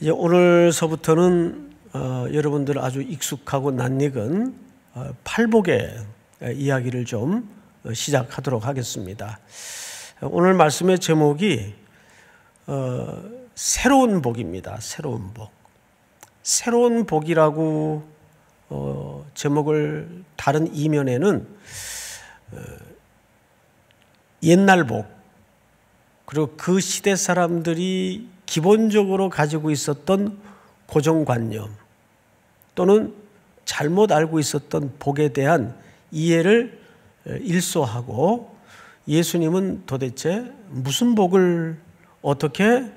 이제 오늘서부터는 어, 여러분들 아주 익숙하고 낯익은 어, 팔복의 이야기를 좀 어, 시작하도록 하겠습니다. 오늘 말씀의 제목이 어, 새로운 복입니다. 새로운 복. 새로운 복이라고 어, 제목을 다른 이면에는 어, 옛날 복 그리고 그 시대 사람들이 기본적으로 가지고 있었던 고정관념 또는 잘못 알고 있었던 복에 대한 이해를 일소하고 예수님은 도대체 무슨 복을 어떻게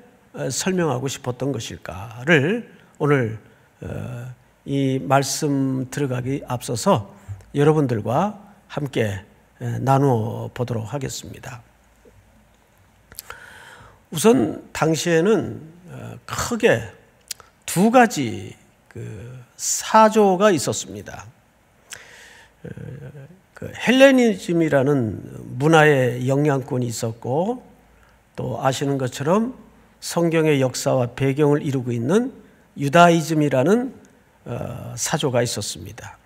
설명하고 싶었던 것일까를 오늘 이 말씀 들어가기 앞서서 여러분들과 함께 나누어 보도록 하겠습니다. 우선 당시에는 어, 크게 두 가지 그 사조가 있었습니다. 어, 그 헬레니즘이라는 문화의 영향권이 있었고 또 아시는 것처럼 성경의 역사와 배경을 이루고 있는 유다이즘이라는 어, 사조가 있었습니다.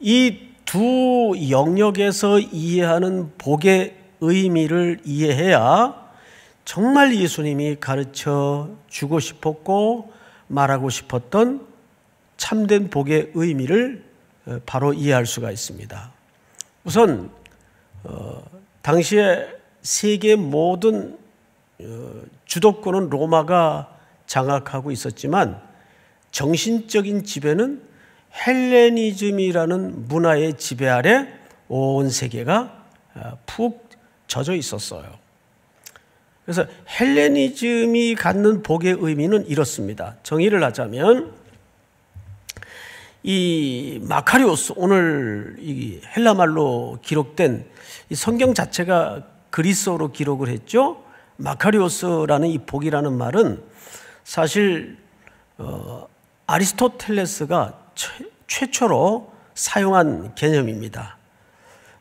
이 두 영역에서 이해하는 복의 의미를 이해해야 정말 예수님이 가르쳐 주고 싶었고 말하고 싶었던 참된 복의 의미를 어, 바로 이해할 수가 있습니다. 우선 어, 당시에 세계 모든 어, 주도권은 로마가 장악하고 있었지만 정신적인 지배는 헬레니즘이라는 문화의 지배 아래 온 세계가 어, 푹 젖어 있었어요. 그래서 헬레니즘이 갖는 복의 의미는 이렇습니다. 정의를 하자면 이 마카리오스 오늘 이 헬라말로 기록된 이 성경 자체가 그리스어로 기록을 했죠. 마카리오스라는 이 복이라는 말은 사실 어, 아리스토텔레스가 최, 초로 사용한 개념입니다.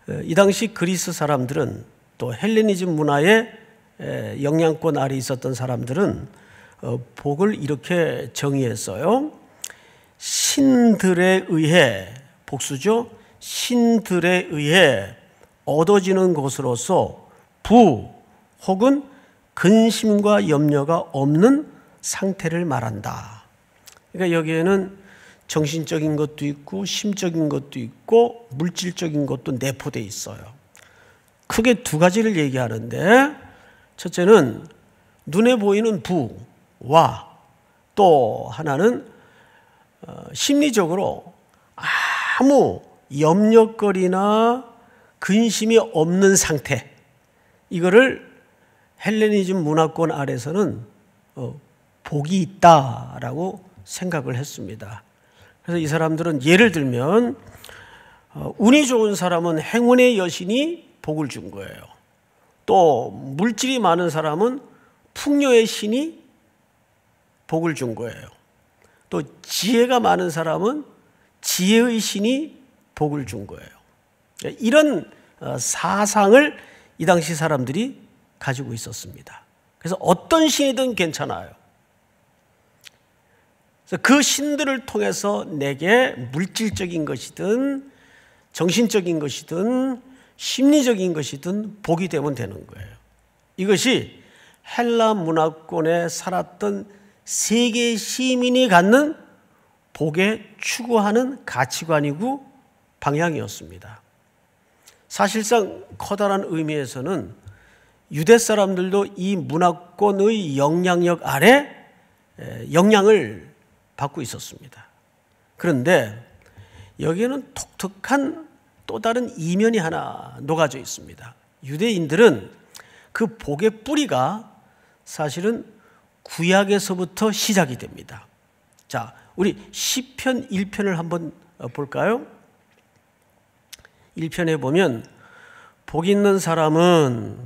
어, 이 당시 그리스 사람들은 또 헬레니즘 문화의 영양권 아래 있었던 사람들은 어, 복을 이렇게 정의했어요. 신들에 의해 복수죠. 신들에 의해 얻어지는 것으로서 부 혹은 근심과 염려가 없는 상태를 말한다. 그러니까 여기에는 정신적인 것도 있고 심적인 것도 있고 물질적인 것도 내포돼 있어요. 크게 두 가지를 얘기하는데 첫째는 눈에 보이는 부와 또 하나는 어, 심리적으로 아무 염려거리나 근심이 없는 상태. 이거를 헬레니즘 문화권 아래서는 어, 복이 있다라고 생각을 했습니다. 그래서 이 사람들은 예를 들면 어, 운이 좋은 사람은 행운의 여신이 복을 준 거예요. 또 물질이 많은 사람은 풍요의 신이 복을 준 거예요. 또 지혜가 많은 사람은 지혜의 신이 복을 준 거예요. 이런 어, 사상을 이 당시 사람들이 가지고 있었습니다. 그래서 어떤 신이든 괜찮아요. 그 신들을 통해서 내게 물질적인 것이든 정신적인 것이든 심리적인 것이든 복이 되면 되는 거예요. 이것이 헬라 문화권에 살았던 세계 시민이 갖는 복에 추구하는 가치관이고 방향이었습니다. 사실상 커다란 의미에서는 유대 사람들도 이 문화권의 영향력 아래 영향을 받고 있었습니다. 그런데 여기에는 독특한 또 다른 이면이 하나 녹아져 있습니다. 유대인들은 그 복의 뿌리가 사실은 구약에서부터 시작이 됩니다. 자, 우리 시편 1편을 한번 어, 볼까요? 1편에 보면 복 있는 사람은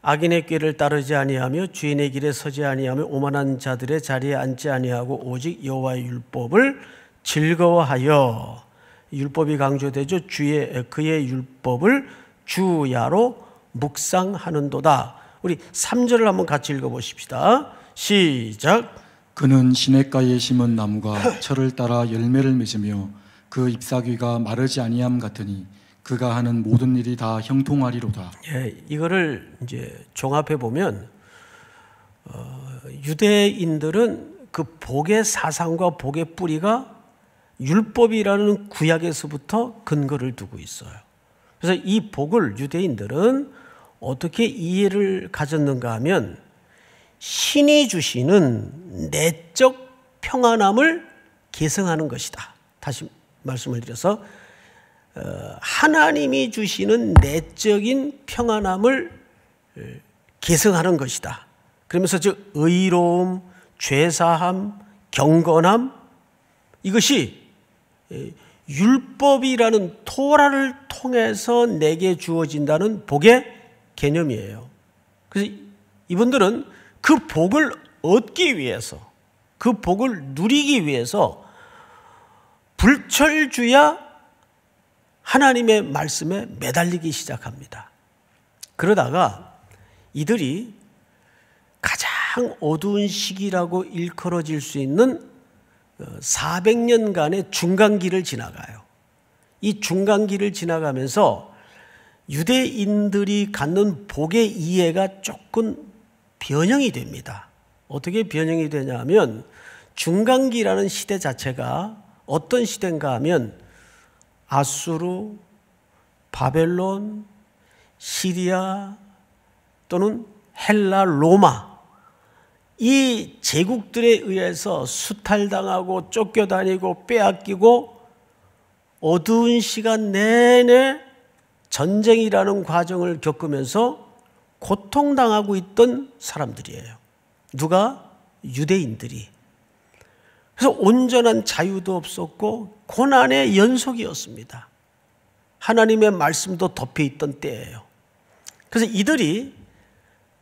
악인의 꾀를 따르지 아니하며 주인의 길에 서지 아니하며 오만한 자들의 자리에 앉지 아니하고 오직 여호와의 율법을 즐거워하여 율법이 강조되죠. 주의 그의 율법을 주야로 묵상하는도다. 우리 3절을 한번 같이 읽어 보십시다. 시작. 그는 시냇가에 심은 나무가 철을 따라 열매를 맺으며 그 잎사귀가 마르지 아니함 같으니 그가 하는 모든 일이 다 형통하리로다. 예, 이거를 이제 종합해 보면 어, 유대인들은 그 복의 사상과 복의 뿌리가 율법이라는 구약에서부터 근거를 두고 있어요. 그래서 이 복을 유대인들은 어떻게 이해를 가졌는가 하면 신이 주시는 내적 평안함을 계승하는 것이다. 다시 말씀을 드려서 어, 하나님이 주시는 내적인 평안함을 어, 계승하는 것이다. 그러면서 즉 의로움, 죄사함, 경건함 이것이 예, 율법이라는 토라를 통해서 내게 주어진다는 복의 개념이에요. 그래서 이분들은 그 복을 얻기 위해서, 그 복을 누리기 위해서 불철주야 하나님의 말씀에 매달리기 시작합니다. 그러다가 이들이 가장 어두운 시기라고 일컬어질 수 있는 400년간의 어, 중간기를 지나가요. 이 중간기를 지나가면서 유대인들이 갖는 복의 이해가 조금 변형이 됩니다. 어떻게 변형이 되냐 하면 중간기라는 시대 자체가 어떤 시대인가 하면 아수르, 바벨론, 시리아 또는 헬라, 로마 이 제국들에 의해서 수탈당하고 쫓겨다니고 빼앗기고 어두운 시간 내내 전쟁이라는 과정을 겪으면서 고통당하고 있던 사람들이에요. 누가? 유대인들이. 그래서 온전한 자유도 없었고 고난의 연속이었습니다. 하나님의 말씀도 덮여 있던 때예요. 그래서 이들이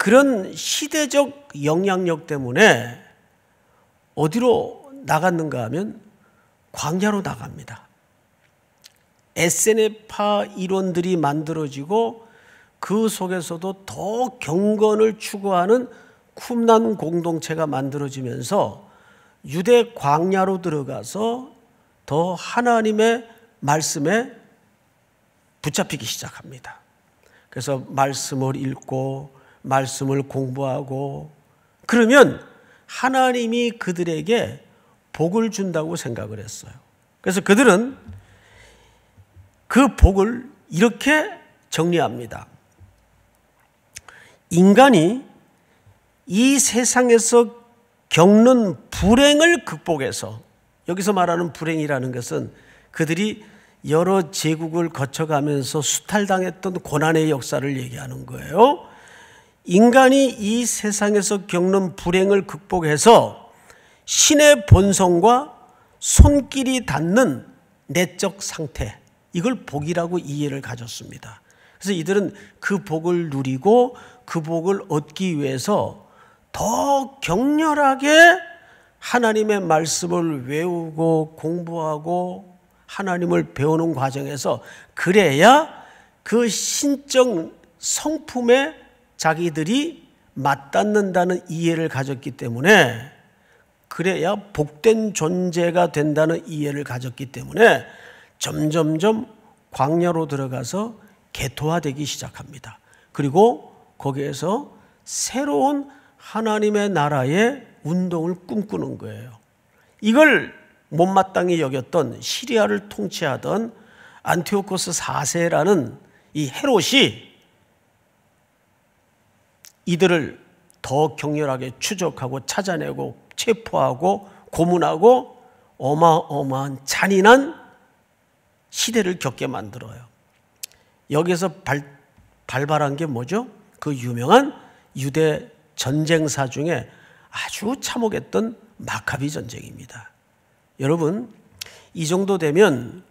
그런 시대적 영향력 때문에 어디로 나갔는가 하면 광야로 나갑니다. 에세네파 이론들이 만들어지고 그 속에서도 더 경건을 추구하는 쿰난 공동체가 만들어지면서 유대 광야로 들어가서 더 하나님의 말씀에 붙잡히기 시작합니다. 그래서 말씀을 읽고 말씀을 공부하고 그러면 하나님이 그들에게 복을 준다고 생각을 했어요. 그래서 그들은 그 복을 이렇게 정리합니다. 인간이 이 세상에서 겪는 불행을 극복해서 여기서 말하는 불행이라는 것은 그들이 여러 제국을 거쳐가면서 수탈당했던 고난의 역사를 얘기하는 거예요. 인간이 이 세상에서 겪는 불행을 극복해서 신의 본성과 손길이 닿는 내적 상태 이걸 복이라고 이해를 가졌습니다. 그래서 이들은 그 복을 누리고 그 복을 얻기 위해서 더 격렬하게 하나님의 말씀을 외우고 공부하고 하나님을 배우는 과정에서 그래야 그 신적 성품의 자기들이 맞닿는다는 이해를 가졌기 때문에 그래야 복된 존재가 된다는 이해를 가졌기 때문에 점점점 광야로 들어가서 개토화되기 시작합니다. 그리고 거기에서 새로운 하나님의 나라의 운동을 꿈꾸는 거예요. 이걸 못마땅히 여겼던 시리아를 통치하던 안티오코스 4세라는 이 헤롯이 이들을 더 격렬하게 추적하고 찾아내고 체포하고 고문하고 어마어마한 잔인한 시대를 겪게 만들어요. 여기서 발, 발발한 게 뭐죠? 그 유명한 유대 전쟁사 중에 아주 참혹했던 마카비 전쟁입니다. 여러분, 이 정도 되면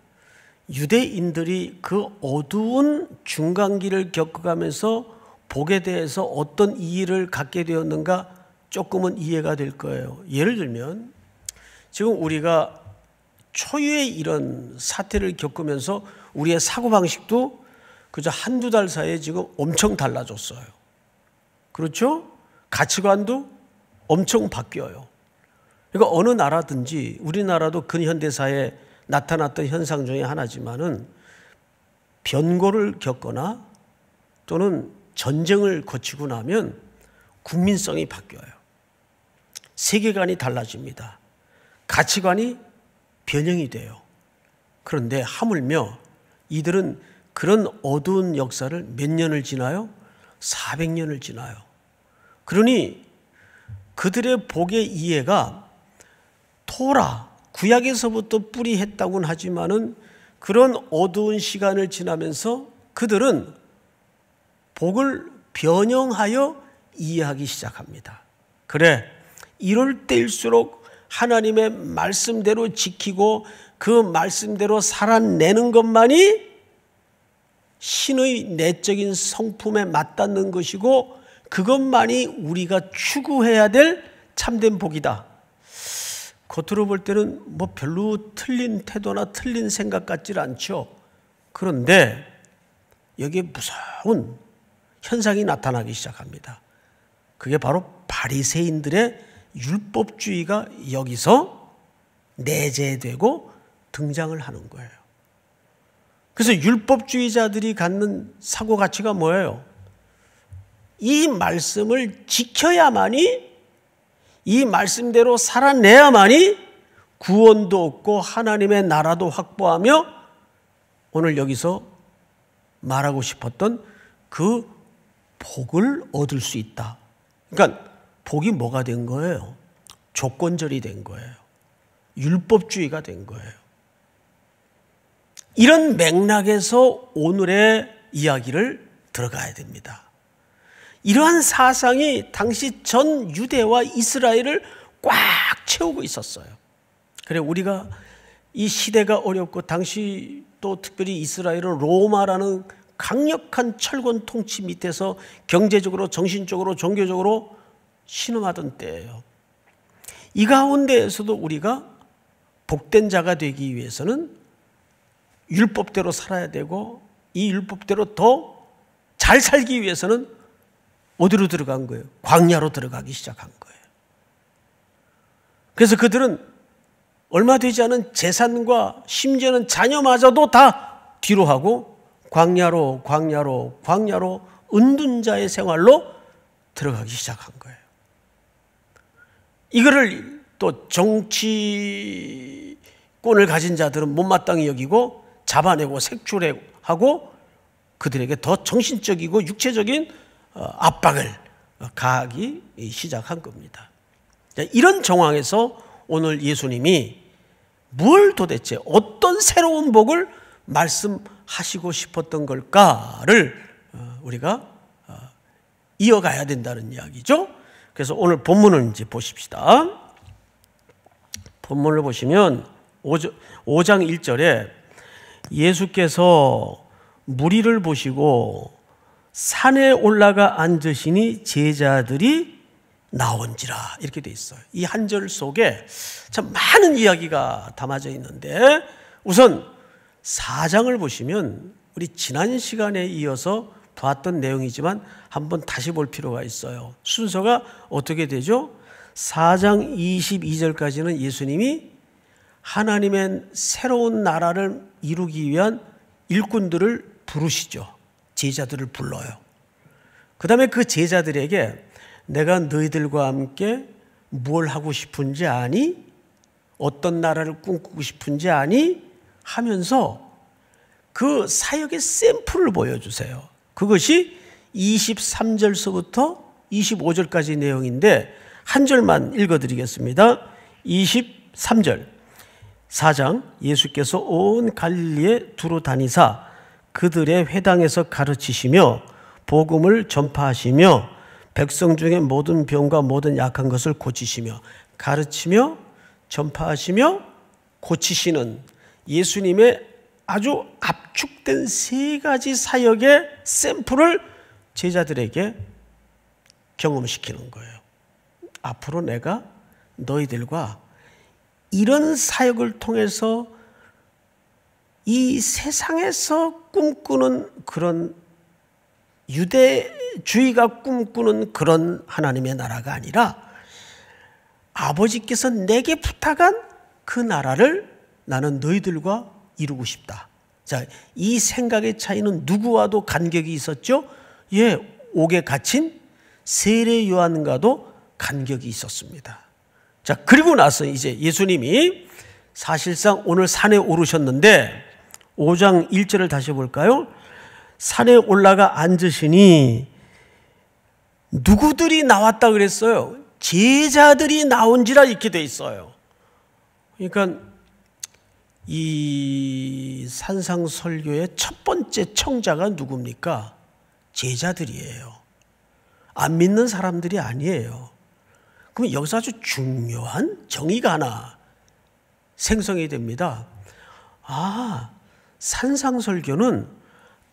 유대인들이 그 어두운 중간기를 겪어가면서 복에 대해서 어떤 이의를 갖게 되었는가 조금은 이해가 될 거예요. 예를 들면 지금 우리가 초유의 이런 사태를 겪으면서 우리의 사고방식도 그저 한두 달 사이에 지금 엄청 달라졌어요. 그렇죠? 가치관도 엄청 바뀌어요. 그러니까 어느 나라든지 우리나라도 근현대사에 나타났던 현상 중에 하나지만은 변고를 겪거나 또는 전쟁을 거치고 나면 국민성이 바뀌어요. 세계관이 달라집니다. 가치관이 변형이 돼요. 그런데 하물며 이들은 그런 어두운 역사를 몇 년을 지나요? 400년을 지나요. 그러니 그들의 복의 이해가 토라, 구약에서부터 뿌리했다고는 하지만은 그런 어두운 시간을 지나면서 그들은 복을 변형하여 이해하기 시작합니다. 그래, 이럴 때일수록 하나님의 말씀대로 지키고 그 말씀대로 살아내는 것만이 신의 내적인 성품에 맞닿는 것이고 그것만이 우리가 추구해야 될 참된 복이다. 겉으로 볼 때는 뭐 별로 틀린 태도나 틀린 생각 같질 않죠. 그런데 여기에 무서운 현상이 나타나기 시작합니다. 그게 바로 바리새인들의 율법주의가 여기서 내재되고 등장을 하는 거예요. 그래서 율법주의자들이 갖는 사고 가치가 뭐예요? 이 말씀을 지켜야만이 이 말씀대로 살아내야만이 구원도 얻고 하나님의 나라도 확보하며 오늘 여기서 말하고 싶었던 그 복을 얻을 수 있다. 그러니까 복이 뭐가 된 거예요? 조건절이 된 거예요. 율법주의가 된 거예요. 이런 맥락에서 오늘의 이야기를 들어가야 됩니다. 이러한 사상이 당시 전 유대와 이스라엘을 꽉 채우고 있었어요. 그래 우리가 이 시대가 어렵고 당시 또 특별히 이스라엘은 로마라는 강력한 철권 통치 밑에서 경제적으로, 정신적으로, 종교적으로 신음하던 때예요. 이 가운데에서도 우리가 복된 자가 되기 위해서는 율법대로 살아야 되고 이 율법대로 더 잘 살기 위해서는 어디로 들어간 거예요? 광야로 들어가기 시작한 거예요. 그래서 그들은 얼마 되지 않은 재산과 심지어는 자녀마저도 다 뒤로 하고 광야로 광야로 광야로 은둔자의 생활로 들어가기 시작한 거예요. 이거를 또 정치권을 가진 자들은 못마땅히 여기고 잡아내고 색출하고 그들에게 더 정신적이고 육체적인 어, 압박을 가하기 시작한 겁니다. 이런 정황에서 오늘 예수님이 뭘 도대체 어떤 새로운 복을 말씀 하시고 싶었던 걸까를 어, 우리가 어, 이어가야 된다는 이야기죠. 그래서 오늘 본문을 이제 보십시다. 본문을 보시면 5장 1절에 예수께서 무리를 보시고 산에 올라가 앉으시니 제자들이 나온지라 이렇게 돼 있어요. 이 한 절 속에 참 많은 이야기가 담아져 있는데 우선 4장을 보시면 우리 지난 시간에 이어서 보았던 내용이지만 한번 다시 볼 필요가 있어요. 순서가 어떻게 되죠? 4장 22절까지는 예수님이 하나님의 새로운 나라를 이루기 위한 일꾼들을 부르시죠. 제자들을 불러요. 그 다음에 그 제자들에게 내가 너희들과 함께 뭘 하고 싶은지 아니? 어떤 나라를 꿈꾸고 싶은지 아니? 하면서 그 사역의 샘플을 보여주세요. 그것이 23절서부터 25절까지 내용인데 한 절만 읽어드리겠습니다. 23절 4장 예수께서 온 갈리에 두루 다니사 그들의 회당에서 가르치시며 복음을 전파하시며 백성 중에 모든 병과 모든 약한 것을 고치시며 가르치며 전파하시며 고치시는 예수님의 아주 압축된 세 가지 사역의 샘플을 제자들에게 경험시키는 거예요. 앞으로 내가 너희들과 이런 사역을 통해서 이 세상에서 꿈꾸는 그런 유대주의가 꿈꾸는 그런 하나님의 나라가 아니라 아버지께서 내게 부탁한 그 나라를 나는 너희들과 이루고 싶다. 자, 이 생각의 차이는 누구와도 간격이 있었죠? 예, 옥에 갇힌 세례 요한과도 간격이 있었습니다. 자, 그리고 나서 이제 예수님이 사실상 오늘 산에 오르셨는데 5장 1절을 다시 볼까요? 산에 올라가 앉으시니 누구들이 나왔다 그랬어요? 제자들이 나온지라 이렇게 돼 있어요. 그러니까 이 산상설교의 첫 번째 청자가 누굽니까? 제자들이에요. 안 믿는 사람들이 아니에요. 그럼 여기서 아주 중요한 정의가 하나 생성이 됩니다. 아, 산상설교는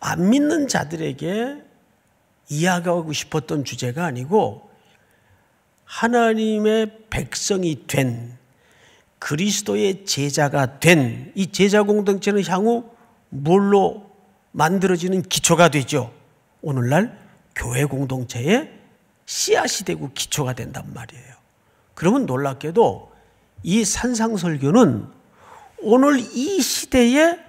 안 믿는 자들에게 이야기하고 싶었던 주제가 아니고 하나님의 백성이 된 그리스도의 제자가 된 이 제자 공동체는 향후 뭘로 만들어지는 기초가 되죠. 오늘날 교회 공동체의 씨앗이 되고 기초가 된단 말이에요. 그러면 놀랍게도 이 산상설교는 오늘 이 시대의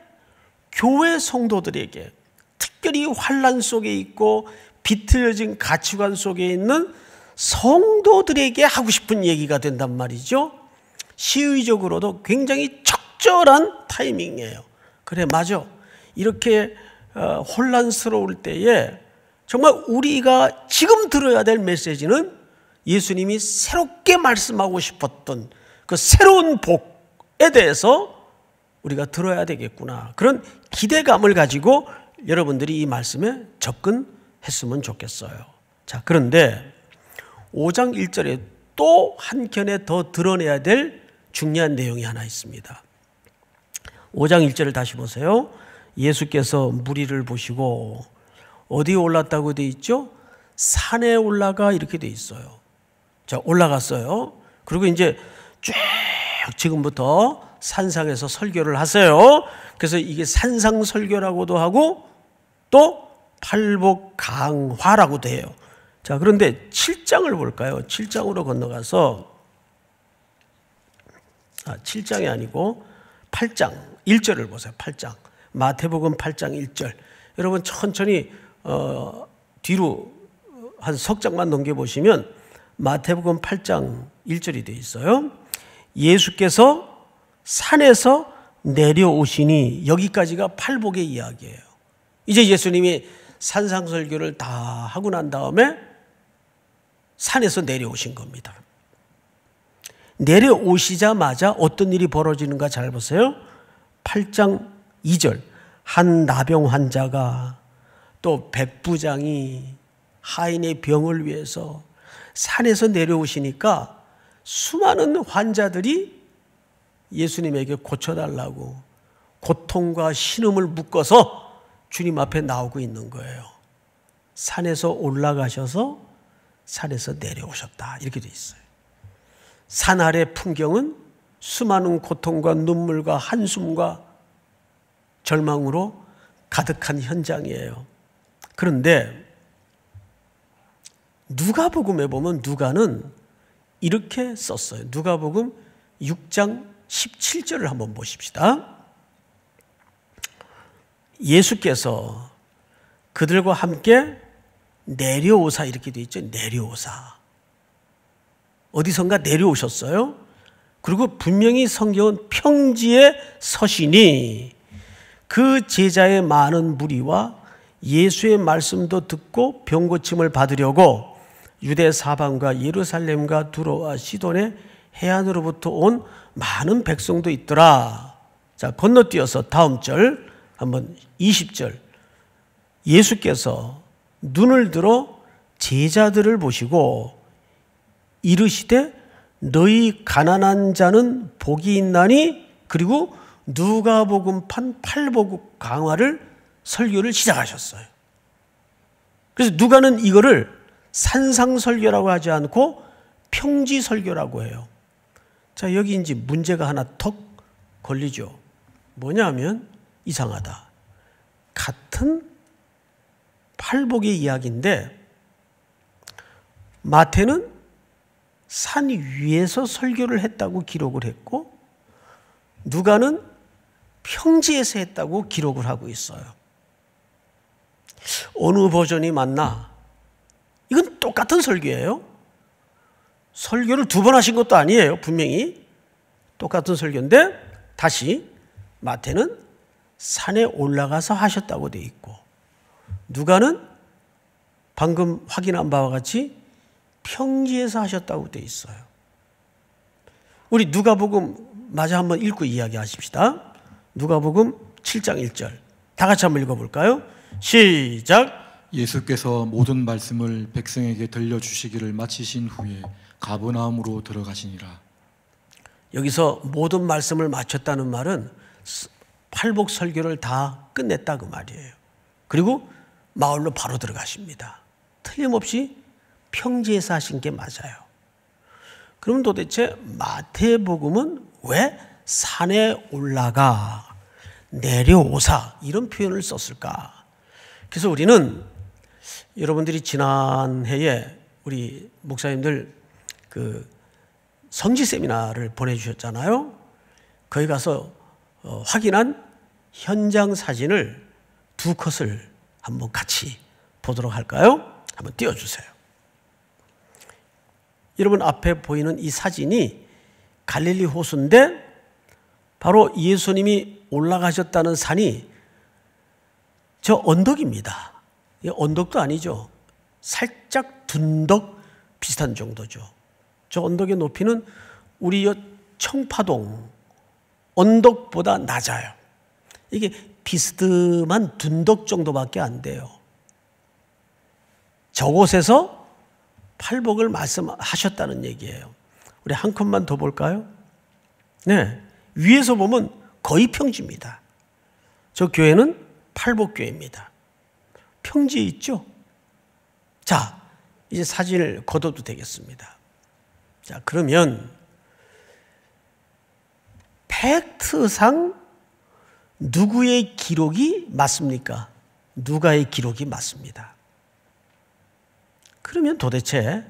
교회 성도들에게 특별히 환란 속에 있고 비틀어진 가치관 속에 있는 성도들에게 하고 싶은 얘기가 된단 말이죠. 시의적으로도 굉장히 적절한 타이밍이에요. 그래, 맞아. 이렇게 어, 혼란스러울 때에 정말 우리가 지금 들어야 될 메시지는 예수님이 새롭게 말씀하고 싶었던 그 새로운 복에 대해서 우리가 들어야 되겠구나. 그런 기대감을 가지고 여러분들이 이 말씀에 접근했으면 좋겠어요. 자, 그런데 5장 1절에 또 한 켠에 더 드러내야 될 중요한 내용이 하나 있습니다. 5장 1절을 다시 보세요. 예수께서 무리를 보시고 어디에 올랐다고 돼 있죠? 산에 올라가 이렇게 돼 있어요. 자, 올라갔어요. 그리고 이제 쭉 지금부터 산상에서 설교를 하세요. 그래서 이게 산상 설교라고도 하고 또 팔복 강화라고도 해요. 자, 그런데 7장을 볼까요? 7장으로 건너가서 아, 7장이 아니고 8장 1절을 보세요. 8장 마태복음 8장 1절. 여러분 천천히 어, 뒤로 한석 장만 넘겨 보시면 마태복음 8장 1절이 돼 있어요. 예수께서 산에서 내려오시니 여기까지가 팔복의 이야기예요. 이제 예수님이 산상설교를 다 하고 난 다음에 산에서 내려오신 겁니다. 내려오시자마자 어떤 일이 벌어지는가 잘 보세요. 8장 2절. 한 나병 환자가 또 백부장이 하인의 병을 위해서 산에서 내려오시니까 수많은 환자들이 예수님에게 고쳐달라고 고통과 신음을 묶어서 주님 앞에 나오고 있는 거예요. 산에서 올라가셔서 산에서 내려오셨다. 이렇게 돼 있어요. 산 아래 풍경은 수많은 고통과 눈물과 한숨과 절망으로 가득한 현장이에요. 그런데 누가복음에 보면 누가는 이렇게 썼어요. 누가복음 6장 17절을 한번 보십시다. 예수께서 그들과 함께 내려오사 이렇게 돼 있죠. 내려오사. 어디선가 내려오셨어요. 그리고 분명히 성경은 평지에 서시니 그 제자의 많은 무리와 예수의 말씀도 듣고 병고침을 받으려고 유대 사방과 예루살렘과 두로와 시돈의 해안으로부터 온 많은 백성도 있더라. 자, 건너뛰어서 다음 절 한번 20절. 예수께서 눈을 들어 제자들을 보시고 이르시되 너희 가난한 자는 복이 있나니 그리고 누가복음 판팔복국 강화를 설교를 시작하셨어요. 그래서 누가는 이거를 산상설교라고 하지 않고 평지설교라고 해요. 자, 여기 이제 문제가 하나 턱 걸리죠. 뭐냐면 이상하다. 같은 팔복의 이야기인데 마태는 산 위에서 설교를 했다고 기록을 했고 누가는 평지에서 했다고 기록을 하고 있어요. 어느 버전이 맞나? 이건 똑같은 설교예요. 설교를 두 번 하신 것도 아니에요, 분명히. 똑같은 설교인데 다시 마태는 산에 올라가서 하셨다고 돼 있고 누가는 방금 확인한 바와 같이 평지에서 하셨다고 돼 있어요. 우리 누가복음 마저 한번 읽고 이야기하십시다. 누가복음 7장 1절. 다 같이 한번 읽어 볼까요? 시작. 예수께서 모든 말씀을 백성에게 들려 주시기를 마치신 후에 가버나움으로 들어가시니라. 여기서 모든 말씀을 마쳤다는 말은 팔복 설교를 다 끝냈다 그 말이에요. 그리고 마을로 바로 들어가십니다. 틀림없이 평지에서 하신 게 맞아요. 그럼 도대체 마태복음은 왜 산에 올라가 내려오사 이런 표현을 썼을까? 그래서 우리는 여러분들이 지난해에 우리 목사님들 그 성지 세미나를 보내주셨잖아요. 거기 가서 어, 확인한 현장 사진을 두 컷을 한번 같이 보도록 할까요? 한번 띄워주세요. 여러분 앞에 보이는 이 사진이 갈릴리 호수인데 바로 예수님이 올라가셨다는 산이 저 언덕입니다. 언덕도 아니죠. 살짝 둔덕 비슷한 정도죠. 저 언덕의 높이는 우리 청파동 언덕보다 낮아요. 이게 비스듬한 둔덕 정도밖에 안 돼요. 저곳에서 팔복을 말씀하셨다는 얘기예요. 우리 한 컷만 더 볼까요? 네. 위에서 보면 거의 평지입니다. 저 교회는 팔복교회입니다. 평지에 있죠? 자, 이제 사진을 걷어도 되겠습니다. 자, 그러면 팩트상 누구의 기록이 맞습니까? 누가의 기록이 맞습니다. 그러면 도대체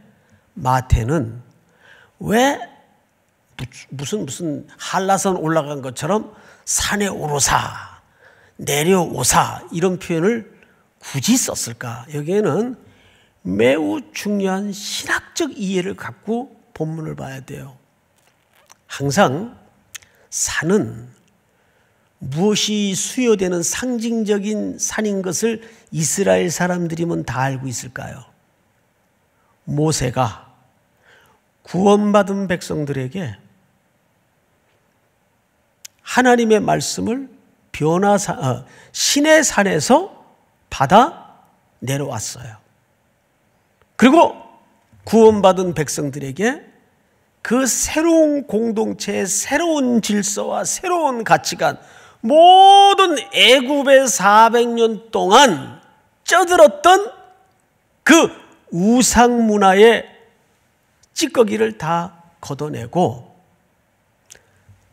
마태는 왜 무슨 무슨 한라산 올라간 것처럼 산에 오르사 내려오사 이런 표현을 굳이 썼을까? 여기에는 매우 중요한 신학적 이해를 갖고 본문을 봐야 돼요. 항상 산은 무엇이 수요되는 상징적인 산인 것을 이스라엘 사람들이면 다 알고 있을까요? 모세가 구원받은 백성들에게 하나님의 말씀을 변화사, 어, 신의 산에서 받아 내려왔어요. 그리고 구원받은 백성들에게 그 새로운 공동체의 새로운 질서와 새로운 가치관, 모든 애굽의 400년 동안 쪄들었던 그 우상 문화의 찌꺼기를 다 걷어내고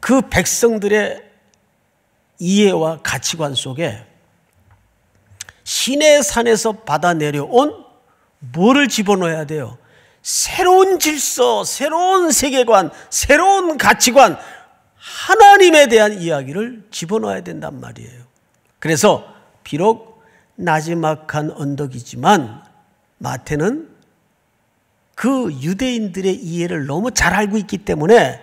그 백성들의 이해와 가치관 속에 신의 산에서 받아 내려온 뭐를 집어넣어야 돼요? 새로운 질서, 새로운 세계관, 새로운 가치관, 하나님에 대한 이야기를 집어넣어야 된단 말이에요. 그래서 비록 나지막한 언덕이지만 마태는 그 유대인들의 이해를 너무 잘 알고 있기 때문에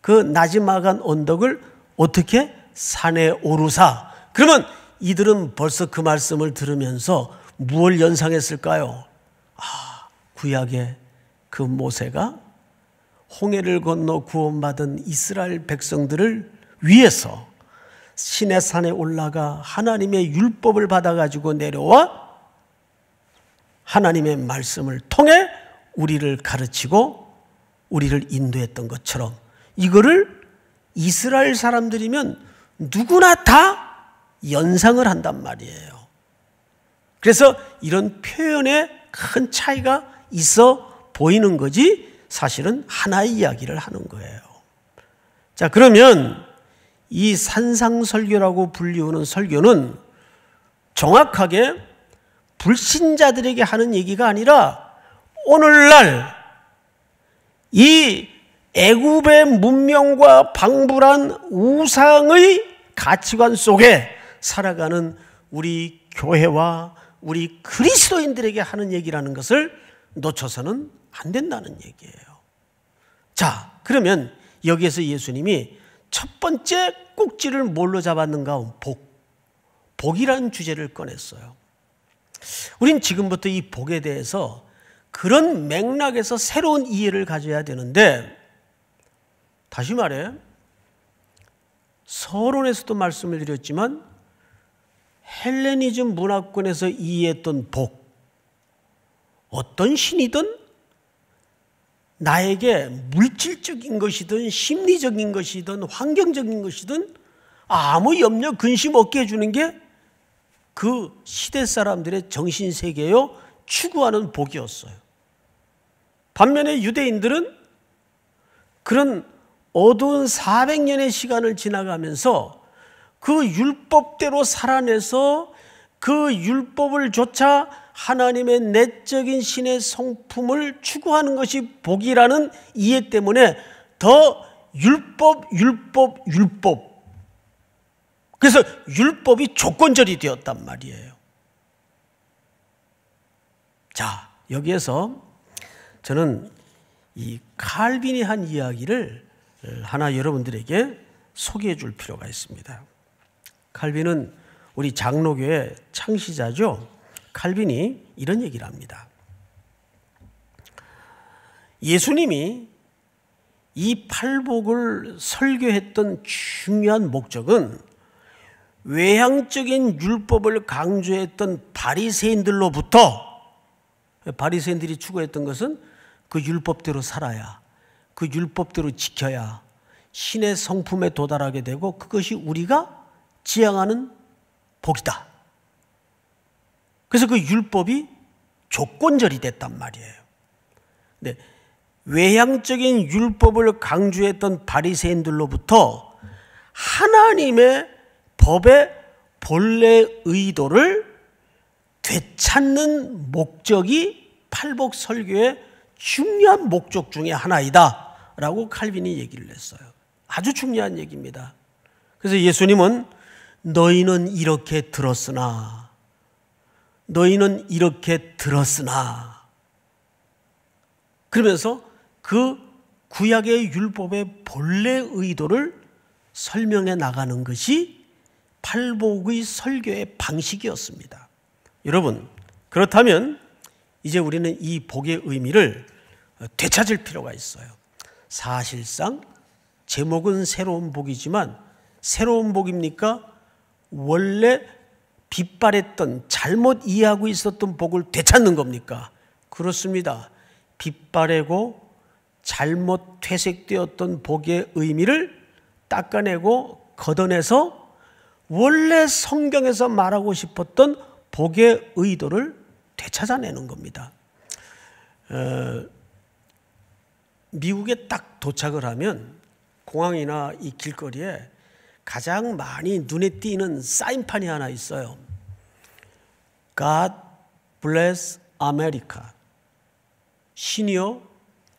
그 나지막한 언덕을 어떻게 산에 오르사 그러면 이들은 벌써 그 말씀을 들으면서 무엇 연상했을까요? 아, 구약의 그 모세가 홍해를 건너 구원받은 이스라엘 백성들을 위해서 신의 산에 올라가 하나님의 율법을 받아가지고 내려와 하나님의 말씀을 통해 우리를 가르치고 우리를 인도했던 것처럼 이거를 이스라엘 사람들이면 누구나 다 연상을 한단 말이에요. 그래서 이런 표현에 큰 차이가 있어 보이는 거지 사실은 하나의 이야기를 하는 거예요. 자, 그러면 이 산상설교라고 불리우는 설교는 정확하게 불신자들에게 하는 얘기가 아니라 오늘날 이 애굽의 문명과 방불한 우상의 가치관 속에 살아가는 우리 교회와 우리 그리스도인들에게 하는 얘기라는 것을 놓쳐서는 안 된다는 얘기예요. 자, 그러면 여기에서 예수님이 첫 번째 꼭지를 뭘로 잡았는가? 복. 복이라는 주제를 꺼냈어요. 우린 지금부터 이 복에 대해서 그런 맥락에서 새로운 이해를 가져야 되는데 다시 말해 서론에서도 말씀을 드렸지만 헬레니즘 문화권에서 이해했던 복 어떤 신이든 나에게 물질적인 것이든 심리적인 것이든 환경적인 것이든 아무 염려 근심 없게 해주는 게그 시대 사람들의 정신 세계요 추구하는 복이었어요. 반면에 유대인들은 그런 어두운 400년의 시간을 지나가면서 그 율법대로 살아내서 그 율법을 조차 하나님의 내적인 신의 성품을 추구하는 것이 복이라는 이해 때문에 더 율법, 율법, 율법 그래서 율법이 조건절이 되었단 말이에요. 자, 여기에서 저는 이 칼빈이 한 이야기를 하나 여러분들에게 소개해 줄 필요가 있습니다. 칼빈은 우리 장로교의 창시자죠. 칼빈이 이런 얘기를 합니다. 예수님이 이 팔복을 설교했던 중요한 목적은 외향적인 율법을 강조했던 바리새인들로부터 바리새인들이 추구했던 것은 그 율법대로 살아야 그 율법대로 지켜야 신의 성품에 도달하게 되고 그것이 우리가 지향하는 복이다. 그래서 그 율법이 조건절이 됐단 말이에요. 근데 네, 외향적인 율법을 강조했던 바리새인들로부터 하나님의 법의 본래 의도를 되찾는 목적이 팔복 설교의 중요한 목적 중의 하나이다. 라고 칼빈이 얘기를 했어요. 아주 중요한 얘기입니다. 그래서 예수님은 너희는 이렇게 들었으나, 너희는 이렇게 들었으나, 그러면서 그 구약의 율법의 본래 의도를 설명해 나가는 것이 팔복의 설교의 방식이었습니다. 여러분, 그렇다면 이제 우리는 이 복의 의미를 되찾을 필요가 있어요. 사실상 제목은 새로운 복이지만 새로운 복입니까? 원래 빗발했던 잘못 이해하고 있었던 복을 되찾는 겁니까? 그렇습니다. 빗발하고 잘못 퇴색되었던 복의 의미를 닦아내고 걷어내서 원래 성경에서 말하고 싶었던 복의 의도를 되찾아내는 겁니다. 어, 미국에 딱 도착을 하면 공항이나 이 길거리에 가장 많이 눈에 띄는 사인판이 하나 있어요. God bless America. 시니어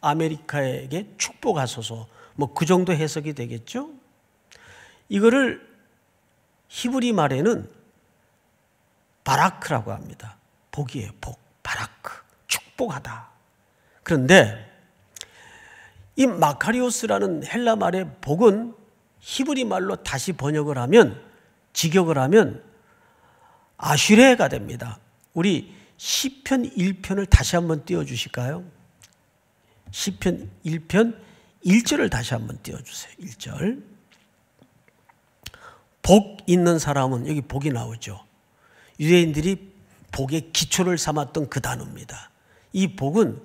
아메리카에게 축복하소서. 뭐 그 정도 해석이 되겠죠? 이거를 히브리 말에는 바라크라고 합니다. 복이에요, 복. 바라크. 축복하다. 그런데 이 마카리오스라는 헬라 말의 복은 히브리 말로 다시 번역을 하면 직역을 하면 아슈레가 됩니다. 우리 시편 1편을 다시 한번 띄워 주실까요? 시편 1편 1절을 다시 한번 띄워 주세요. 1절. 복 있는 사람은 여기 복이 나오죠. 유대인들이 복의 기초를 삼았던 그 단어입니다. 이 복은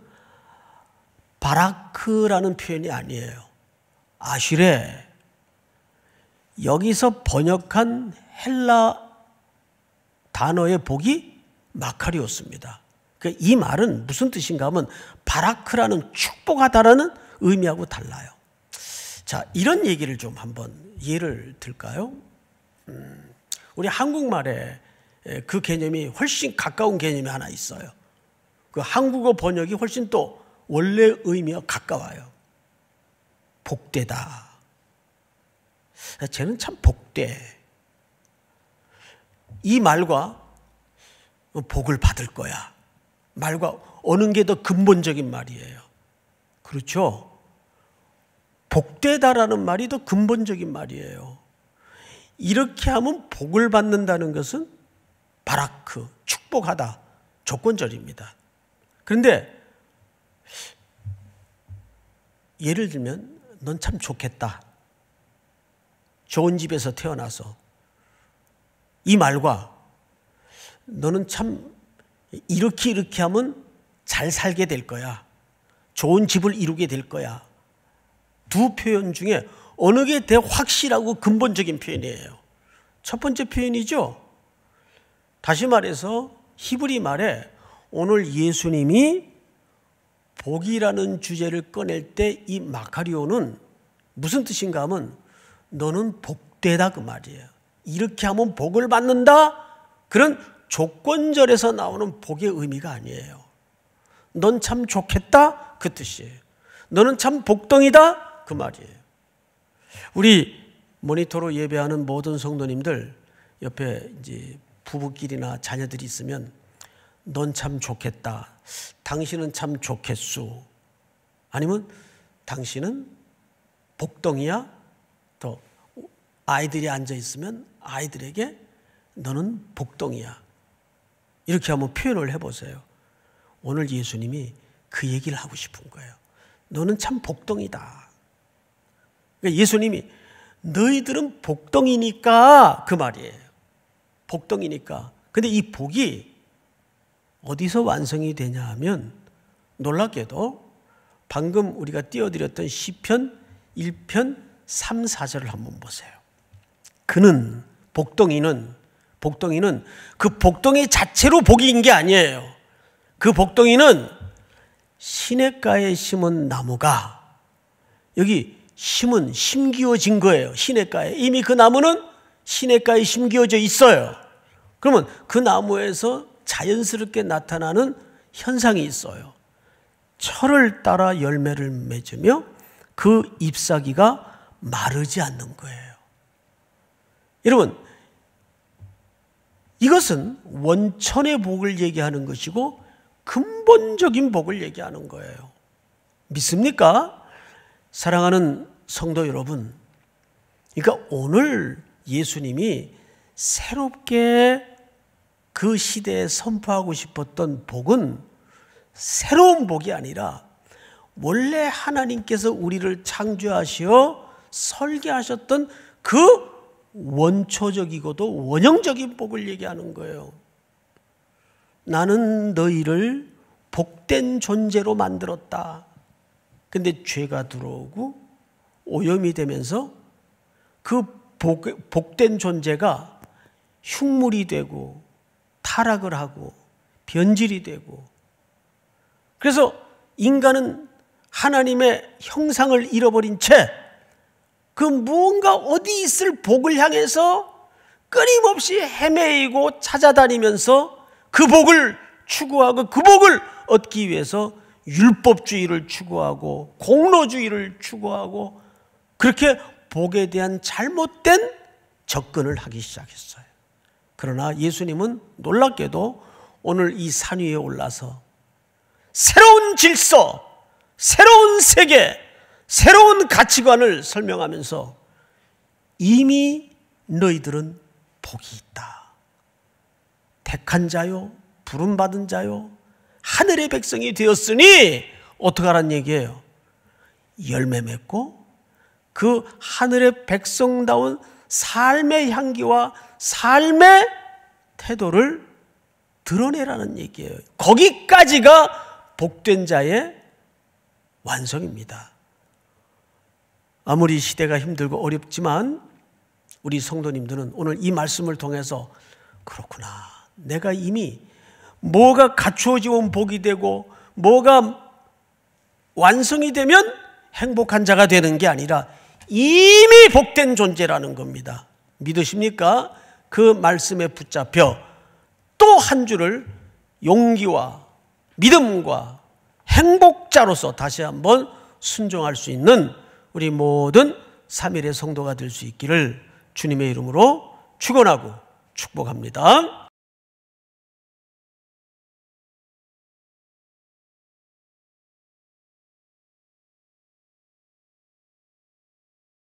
바라크라는 표현이 아니에요. 아시레 여기서 번역한 헬라 단어의 복이 마카리오스입니다. 그러니까 이 말은 무슨 뜻인가 하면 바라크라는 축복하다라는 의미하고 달라요. 자, 이런 얘기를 좀 한번 예를 들까요? 우리 한국말에 그 개념이 훨씬 가까운 개념이 하나 있어요. 그 한국어 번역이 훨씬 또 원래 의미와 가까워요. 복되다. 쟤는 참 복돼. 이 말과 복을 받을 거야. 말과 어느 게 더 근본적인 말이에요. 그렇죠? 복되다라는 말이 더 근본적인 말이에요. 이렇게 하면 복을 받는다는 것은 바라크, 축복하다, 조건절입니다. 그런데 예를 들면 넌 참 좋겠다. 좋은 집에서 태어나서 이 말과 너는 참 이렇게 이렇게 하면 잘 살게 될 거야. 좋은 집을 이루게 될 거야. 두 표현 중에 어느 게 더 확실하고 근본적인 표현이에요. 첫 번째 표현이죠. 다시 말해서 히브리 말에 오늘 예수님이 복이라는 주제를 꺼낼 때 이 마카리오는 무슨 뜻인가 하면 너는 복되다 그 말이에요. 이렇게 하면 복을 받는다. 그런 조건절에서 나오는 복의 의미가 아니에요. 넌 참 좋겠다 그 뜻이에요. 너는 참 복덩이다 그 말이에요. 우리 모니터로 예배하는 모든 성도님들 옆에 이제 부부끼리나 자녀들이 있으면 넌 참 좋겠다. 당신은 참 좋겠소. 아니면 당신은 복덩이야? 또 아이들이 앉아 있으면 아이들에게 너는 복덩이야. 이렇게 한번 표현을 해 보세요. 오늘 예수님이 그 얘기를 하고 싶은 거예요. 너는 참 복덩이다. 그러니까 예수님이 너희들은 복덩이니까 그 말이에요. 복덩이니까. 근데 이 복이 어디서 완성이 되냐 하면 놀랍게도 방금 우리가 띄워드렸던 시편 1편 3, 4절을 한번 보세요. 그는 복덩이는 복덩이는 그 복덩이 자체로 복인 게 아니에요. 그 복덩이는 시냇가에 심은 나무가 여기 심은 심기워진 거예요. 시냇가에. 이미 그 나무는 시냇가에 심기워져 있어요. 그러면 그 나무에서 자연스럽게 나타나는 현상이 있어요. 철을 따라 열매를 맺으며 그 잎사귀가 마르지 않는 거예요. 여러분, 이것은 원천의 복을 얘기하는 것이고 근본적인 복을 얘기하는 거예요. 믿습니까? 사랑하는 성도 여러분, 그러니까 오늘 예수님이 새롭게 그 시대에 선포하고 싶었던 복은 새로운 복이 아니라 원래 하나님께서 우리를 창조하시어 설계하셨던 그 원초적이고도 원형적인 복을 얘기하는 거예요. 나는 너희를 복된 존재로 만들었다. 근데 죄가 들어오고 오염이 되면서 그 복, 된 존재가 흉물이 되고 타락을 하고 변질이 되고 그래서 인간은 하나님의 형상을 잃어버린 채 그 무언가 어디 있을 복을 향해서 끊임없이 헤매이고 찾아다니면서 그 복을 추구하고 그 복을 얻기 위해서 율법주의를 추구하고 공로주의를 추구하고 그렇게 복에 대한 잘못된 접근을 하기 시작했어요. 그러나 예수님은 놀랍게도 오늘 이 산 위에 올라서 새로운 질서, 새로운 세계, 새로운 가치관을 설명하면서 이미 너희들은 복이 있다. 택한 자요, 부름받은 자요, 하늘의 백성이 되었으니 어떡하란 얘기예요? 열매 맺고 그 하늘의 백성다운 삶의 향기와 삶의 태도를 드러내라는 얘기예요. 거기까지가 복된 자의 완성입니다. 아무리 시대가 힘들고 어렵지만 우리 성도님들은 오늘 이 말씀을 통해서 그렇구나. 내가 이미 뭐가 갖추어져 온 복이 되고 뭐가 완성이 되면 행복한 자가 되는 게 아니라 이미 복된 존재라는 겁니다. 믿으십니까? 그 말씀에 붙잡혀 또 한 주를 용기와 믿음과 행복자로서 다시 한번 순종할 수 있는 우리 모든 3일의 성도가 될 수 있기를 주님의 이름으로 축원하고 축복합니다.